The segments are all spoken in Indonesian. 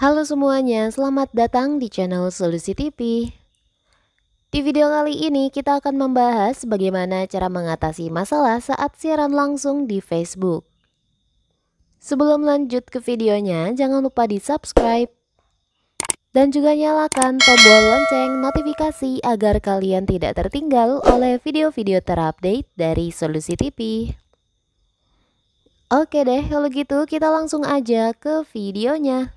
Halo semuanya, selamat datang di channel Solusi TV. Di video kali ini kita akan membahas bagaimana cara mengatasi masalah saat siaran langsung di Facebook. Sebelum lanjut ke videonya, jangan lupa di subscribe dan juga nyalakan tombol lonceng notifikasi agar kalian tidak tertinggal oleh video-video terupdate dari Solusi TV. Oke deh, kalau gitu kita langsung aja ke videonya.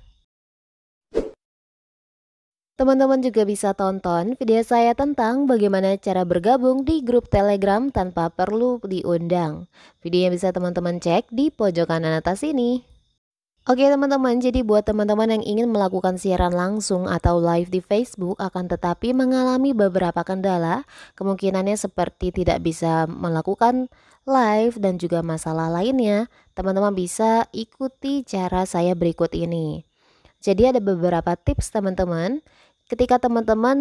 Teman-teman juga bisa tonton video saya tentang bagaimana cara bergabung di grup Telegram tanpa perlu diundang. Videonya bisa teman-teman cek di pojok kanan atas ini. Oke teman-teman, jadi buat teman-teman yang ingin melakukan siaran langsung atau live di Facebook akan tetapi mengalami beberapa kendala, kemungkinannya seperti tidak bisa melakukan live dan juga masalah lainnya, teman-teman bisa ikuti cara saya berikut ini. Jadi ada beberapa tips teman-teman ketika teman-teman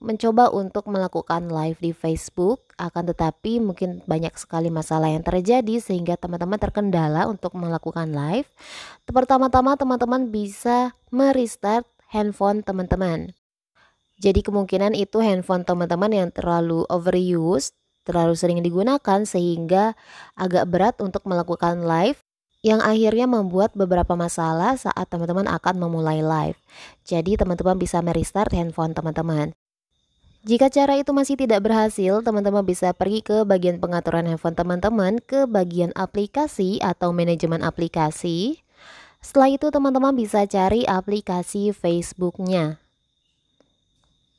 mencoba untuk melakukan live di Facebook, akan tetapi mungkin banyak sekali masalah yang terjadi sehingga teman-teman terkendala untuk melakukan live. Pertama-tama teman-teman bisa merestart handphone teman-teman. Jadi kemungkinan itu handphone teman-teman yang terlalu overused, terlalu sering digunakan sehingga agak berat untuk melakukan live yang akhirnya membuat beberapa masalah saat teman-teman akan memulai live. Jadi teman-teman bisa merestart handphone teman-teman. Jika cara itu masih tidak berhasil, teman-teman bisa pergi ke bagian pengaturan handphone teman-teman ke bagian aplikasi atau manajemen aplikasi. Setelah itu teman-teman bisa cari aplikasi Facebooknya.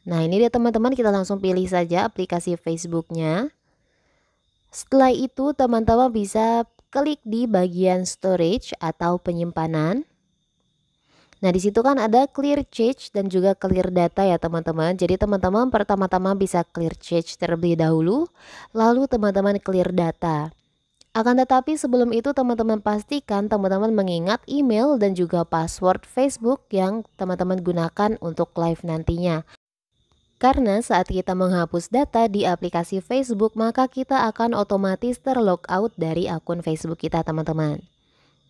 Nah ini dia teman-teman kita langsung pilih saja aplikasi Facebooknya. Setelah itu teman-teman bisa klik di bagian storage atau penyimpanan. Nah, di situ kan ada clear cache dan juga clear data ya, teman-teman. Jadi, teman-teman pertama-tama bisa clear cache terlebih dahulu, lalu teman-teman clear data. Akan tetapi sebelum itu teman-teman pastikan teman-teman mengingat email dan juga password Facebook yang teman-teman gunakan untuk live nantinya. Karena saat kita menghapus data di aplikasi Facebook, maka kita akan otomatis terlock out dari akun Facebook kita, teman-teman.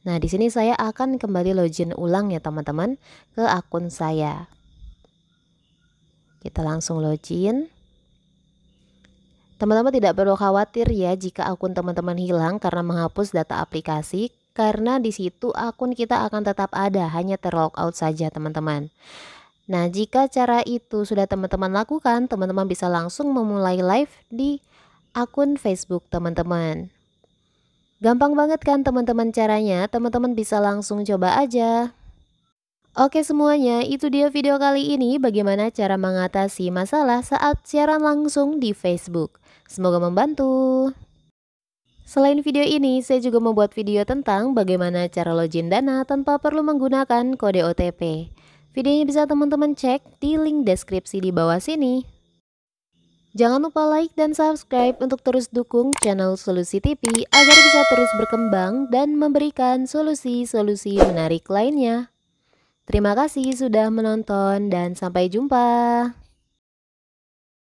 Nah, di sini saya akan kembali login ulang ya, teman-teman, ke akun saya. Kita langsung login. Teman-teman tidak perlu khawatir ya jika akun teman-teman hilang karena menghapus data aplikasi karena di situ akun kita akan tetap ada, hanya terlock out saja, teman-teman. Nah, jika cara itu sudah teman-teman lakukan, teman-teman bisa langsung memulai live di akun Facebook teman-teman. Gampang banget kan teman-teman caranya, teman-teman bisa langsung coba aja. Oke semuanya, itu dia video kali ini bagaimana cara mengatasi masalah saat siaran langsung di Facebook. Semoga membantu. Selain video ini, saya juga membuat video tentang bagaimana cara login dana tanpa perlu menggunakan kode OTP. Videonya bisa teman-teman cek di link deskripsi di bawah sini. Jangan lupa like dan subscribe untuk terus dukung channel Solusi TV agar bisa terus berkembang dan memberikan solusi-solusi menarik lainnya. Terima kasih sudah menonton dan sampai jumpa.